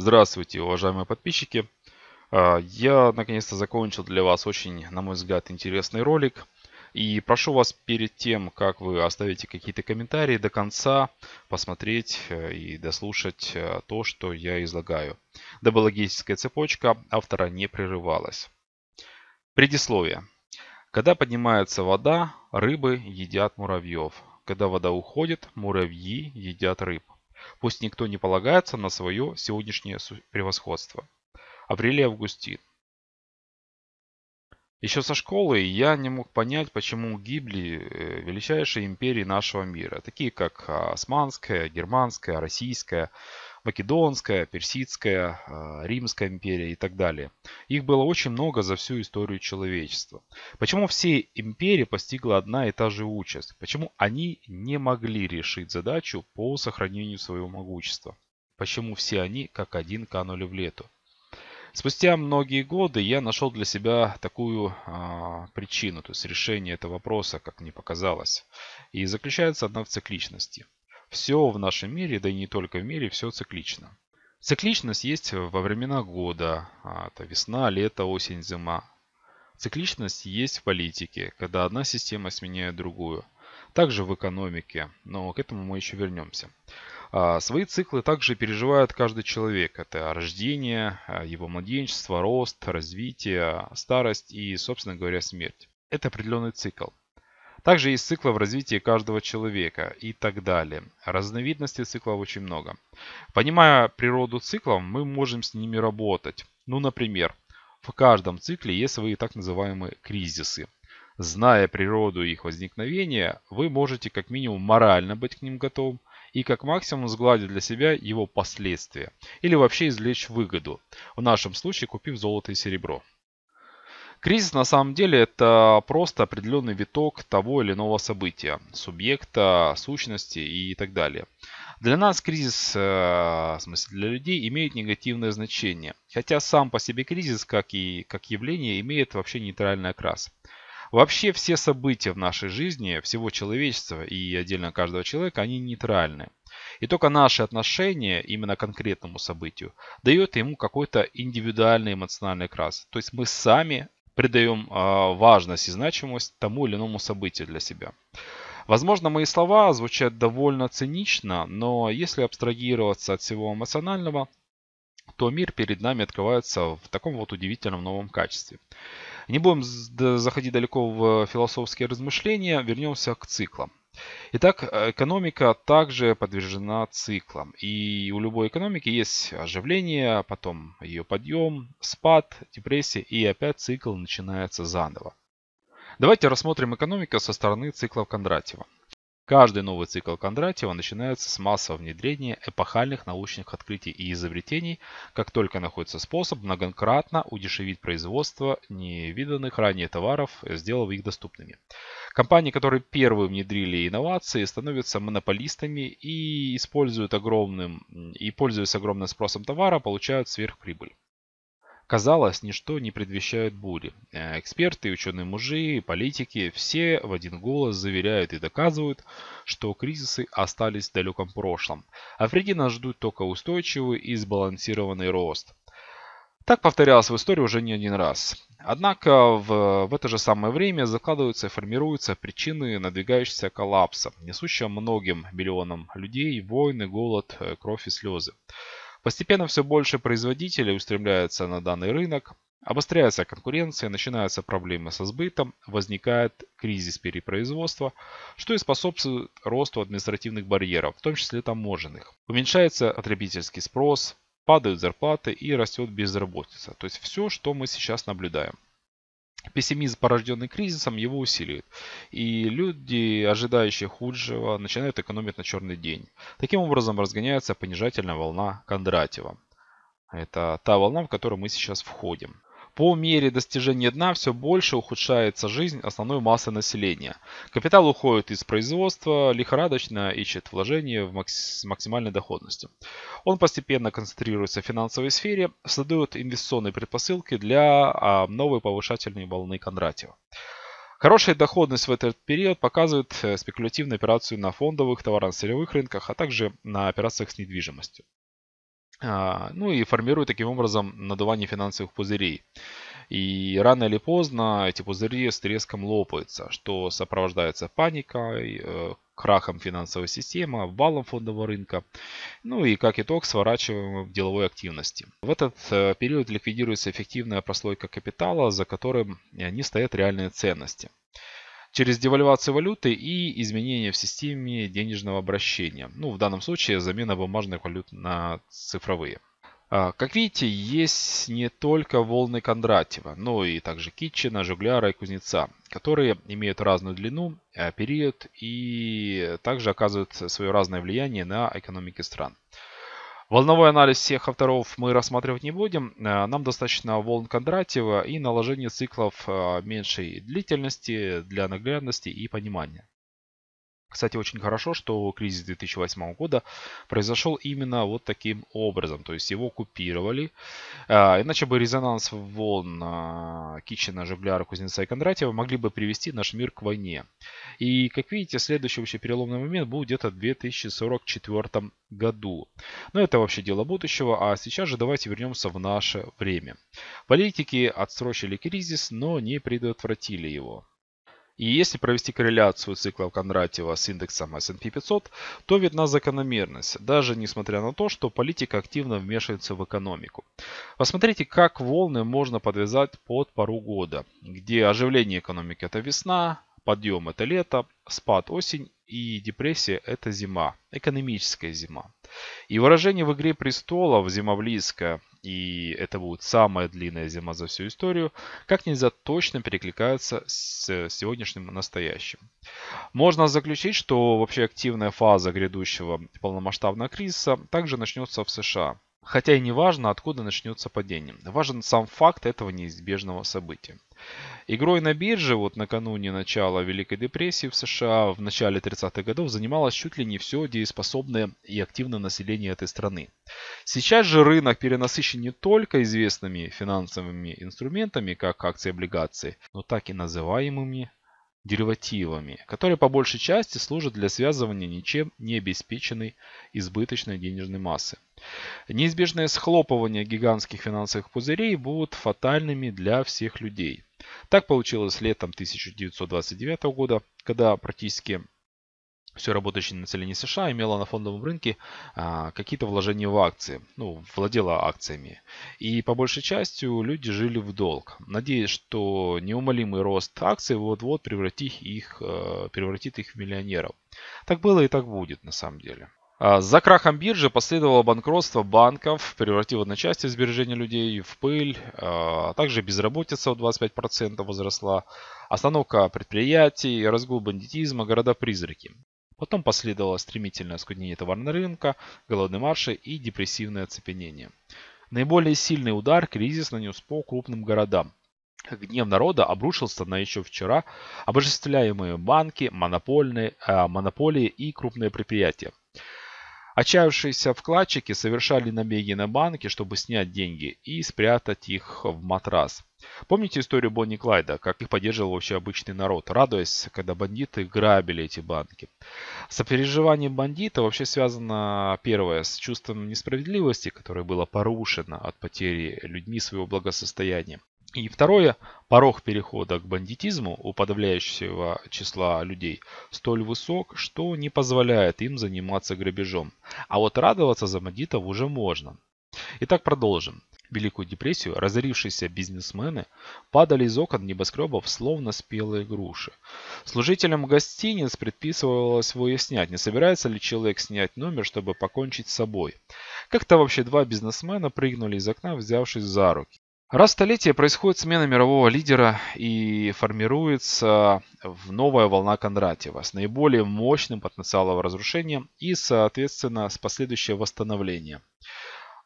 Здравствуйте, уважаемые подписчики! А, я наконец-то закончил для вас очень, на мой взгляд, интересный ролик. И прошу вас перед тем, как вы оставите какие-то комментарии до конца, посмотреть э, и дослушать э, то, что я излагаю, дабы логическая цепочка автора не прерывалась. Предисловие. Когда поднимается вода, рыбы едят муравьев. Когда вода уходит, муравьи едят рыб. Пусть никто не полагается на свое сегодняшнее превосходство. Аврелий Августин. Еще со школы я не мог понять, почему гибли э, величайшие империи нашего мира, такие как а, Османская, Германская, Российская, Македонская, Персидская, э, Римская империя и так далее. Их было очень много за всю историю человечества. Почему все империи постигла одна и та же участь? Почему они не могли решить задачу по сохранению своего могущества? Почему все они как один канули в лету? Спустя многие годы я нашел для себя такую а, причину, то есть решение этого вопроса, как мне показалось. И заключается она в цикличности – все в нашем мире, да и не только в мире, все циклично. Цикличность есть во времена года. А, это весна, лето, осень, зима. Цикличность есть в политике, когда одна система сменяет другую. Также в экономике, но к этому мы еще вернемся. А, свои циклы также переживает каждый человек. Это рождение, а, его младенчество, рост, развитие, старость и, собственно говоря, смерть. Это определенный цикл. Также есть циклы в развитии каждого человека и так далее. Разновидностей циклов очень много. Понимая природу циклов, мы можем с ними работать. Ну, например, в каждом цикле есть свои так называемые кризисы. Зная природу их возникновения, вы можете как минимум морально быть к ним готовым и как максимум сгладить для себя его последствия или вообще извлечь выгоду, в нашем случае купив золото и серебро. Кризис на самом деле это просто определенный виток того или иного события, субъекта, сущности и так далее. Для нас кризис, э, в смысле для людей, имеет негативное значение. Хотя сам по себе кризис, как и как явление, имеет вообще нейтральный окрас. Вообще все события в нашей жизни, всего человечества и отдельно каждого человека, они нейтральны. И только наше отношение именно к конкретному событию дает ему какой-то индивидуальный эмоциональный крас. То есть мы сами придаем а, важность и значимость тому или иному событию для себя. Возможно, мои слова звучат довольно цинично, но если абстрагироваться от всего эмоционального, то мир перед нами открывается в таком вот удивительном новом качестве. Не будем заходить далеко в философские размышления, вернемся к циклам. Итак, экономика также подвержена циклам. И у любой экономики есть оживление, потом ее подъем, спад, депрессия и опять цикл начинается заново. Давайте рассмотрим экономику со стороны циклов Кондратьева. Каждый новый цикл Кондратьева начинается с массового внедрения эпохальных научных открытий и изобретений, как только находится способ многократно удешевить производство невиданных ранее товаров, сделав их доступными. Компании, которые первые внедрили инновации, становятся монополистами и используют огромным и пользуясь огромным спросом товара, получают сверхприбыль. Казалось, ничто не предвещает бури. Э, эксперты, ученые-мужи, политики – все в один голос заверяют и доказывают, что кризисы остались в далеком прошлом. а Африке нас ждут только устойчивый и сбалансированный рост. Так повторялось в истории уже не один раз. Однако в, в это же самое время закладываются и формируются причины надвигающегося коллапса, несущего многим миллионам людей войны, голод, э, кровь и слезы. Постепенно все больше производителей устремляется на данный рынок, обостряется конкуренция, начинаются проблемы со сбытом, возникает кризис перепроизводства, что и способствует росту административных барьеров, в том числе таможенных. Уменьшается потребительский спрос, падают зарплаты и растет безработица. То есть все, что мы сейчас наблюдаем. Пессимизм, порожденный кризисом, его усиливает. И люди, ожидающие худшего, начинают экономить на черный день. Таким образом разгоняется понижательная волна Кондратьева. Это та волна, в которую мы сейчас входим. По мере достижения дна все больше ухудшается жизнь основной массы населения. Капитал уходит из производства, лихорадочно ищет вложения в макс... с максимальной доходностью. Он постепенно концентрируется в финансовой сфере, создает инвестиционные предпосылки для а, новой повышательной волны Кондратьева. Хорошая доходность в этот период показывает э, спекулятивную операцию на фондовых товарно-сырьевых рынках, а также на операциях с недвижимостью. А, ну и формируя таким образом надувание финансовых пузырей. И рано или поздно эти пузыри с треском лопаются, что сопровождается паникой, э, крахом финансовой системы, валом фондового рынка, ну и как итог сворачиваем в деловой активности. В этот э, период ликвидируется эффективная прослойка капитала, за которым э, не стоят реальные ценности через девальвацию валюты и изменения в системе денежного обращения. Ну, в данном случае замена бумажных валют на цифровые. А, как видите, есть не только волны Кондратьева, но и также Китчина, Жугляра и Кузнеца, которые имеют разную длину, э, период и также оказывают свое разное влияние на экономики стран. Волновой анализ всех авторов мы рассматривать не будем. Э, нам достаточно волн Кондратьева и наложения циклов э, меньшей длительности для наглядности и понимания. Кстати, очень хорошо, что кризис 2008 года произошел именно вот таким образом. То есть его купировали. А, иначе бы резонанс волн а, Кичина, Жугляра, Кузнеца и Кондратьева могли бы привести наш мир к войне. И, как видите, следующий вообще переломный момент был где-то в 2044 году. Но это вообще дело будущего. А сейчас же давайте вернемся в наше время. Политики отсрочили кризис, но не предотвратили его. И если провести корреляцию циклов Кондратьева с индексом S&P 500, то видна закономерность, даже несмотря на то, что политика активно вмешивается в экономику. Посмотрите, как волны можно подвязать под пару года, где оживление экономики – это весна, подъем – это лето, спад – осень и депрессия – это зима, экономическая зима. И выражение в «Игре престолов» «Зима близко» и это будет самая длинная зима за всю историю, как нельзя точно перекликается с сегодняшним настоящим. Можно заключить, что вообще активная фаза грядущего полномасштабного кризиса также начнется в США. Хотя и не важно, откуда начнется падение. Важен сам факт этого неизбежного события. Игрой на бирже вот накануне начала Великой депрессии в США в начале 30-х годов занималось чуть ли не все дееспособное и активное население этой страны. Сейчас же рынок перенасыщен не только известными финансовыми инструментами, как акции и облигации, но так и называемыми деривативами, которые по большей части служат для связывания ничем не обеспеченной избыточной денежной массы. Неизбежное схлопывание гигантских финансовых пузырей будут фатальными для всех людей. Так получилось летом 1929 года, когда практически все работающее население США имело на фондовом рынке а, какие-то вложения в акции, ну, владело акциями. И по большей части люди жили в долг, надеясь, что неумолимый рост акций вот-вот превратит их, э, превратит их в миллионеров. Так было и так будет на самом деле. А, за крахом биржи последовало банкротство банков, превратив одночасье сбережения людей в пыль, а, также безработица в 25% возросла, остановка предприятий, разгул бандитизма, города-призраки. Потом последовало стремительное оскуднение товарного рынка, голодные марши и депрессивное оцепенение. Наиболее сильный удар кризис нанес по крупным городам. Гнев народа обрушился на еще вчера обожествляемые банки, монопольные, э, а, монополии и крупные предприятия. Отчаявшиеся вкладчики совершали набеги на банки, чтобы снять деньги и спрятать их в матрас. Помните историю Бонни Клайда, как их поддерживал вообще обычный народ, радуясь, когда бандиты грабили эти банки. Сопереживание бандита вообще связано, первое, с чувством несправедливости, которое было порушено от потери людьми своего благосостояния. И второе, порог перехода к бандитизму у подавляющего числа людей столь высок, что не позволяет им заниматься грабежом. А вот радоваться за бандитов уже можно. Итак, продолжим. Великую депрессию разорившиеся бизнесмены падали из окон небоскребов, словно спелые груши. Служителям гостиниц предписывалось выяснять, не собирается ли человек снять номер, чтобы покончить с собой. Как-то вообще два бизнесмена прыгнули из окна, взявшись за руки. Раз в столетие происходит смена мирового лидера и формируется новая волна Кондратьева с наиболее мощным потенциалом разрушения и, соответственно, с последующее восстановление.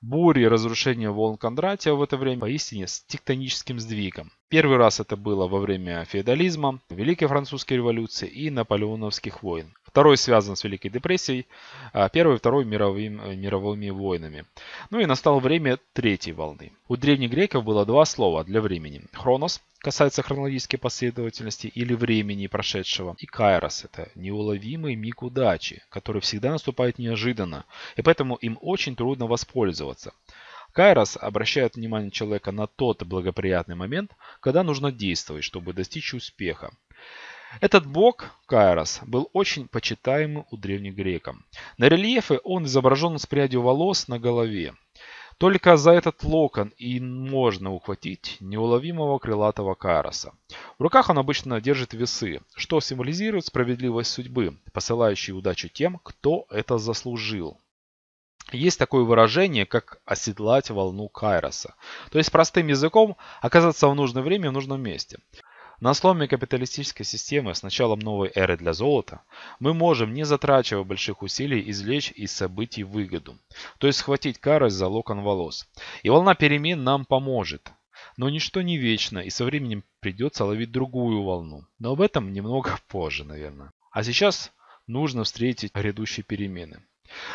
Бури разрушения волн Кондратьева в это время поистине с тектоническим сдвигом. Первый раз это было во время феодализма, Великой Французской революции и наполеоновских войн. Второй связан с Великой депрессией, а первый и второй мировым, мировыми войнами. Ну и настало время третьей волны. У древних греков было два слова для времени. Хронос касается хронологической последовательности или времени прошедшего. И кайрос – это неуловимый миг удачи, который всегда наступает неожиданно, и поэтому им очень трудно воспользоваться. Кайрос обращает внимание человека на тот благоприятный момент, когда нужно действовать, чтобы достичь успеха. Этот бог, Кайрос, был очень почитаемый у древних греков. На рельефе он изображен с прядью волос на голове. Только за этот локон и можно ухватить неуловимого крылатого Кайроса. В руках он обычно держит весы, что символизирует справедливость судьбы, посылающей удачу тем, кто это заслужил. Есть такое выражение, как оседлать волну Кайроса. То есть простым языком оказаться в нужное время в нужном месте. На сломе капиталистической системы с началом новой эры для золота мы можем, не затрачивая больших усилий, извлечь из событий выгоду, то есть схватить Кайрос за локон волос. И волна перемен нам поможет. Но ничто не вечно, и со временем придется ловить другую волну. Но об этом немного позже, наверное. А сейчас нужно встретить грядущие перемены.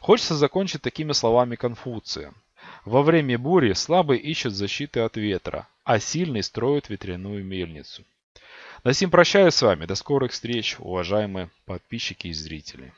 Хочется закончить такими словами Конфуция. Во время бури слабый ищет защиты от ветра, а сильный строит ветряную мельницу. На сим прощаюсь с вами. До скорых встреч, уважаемые подписчики и зрители.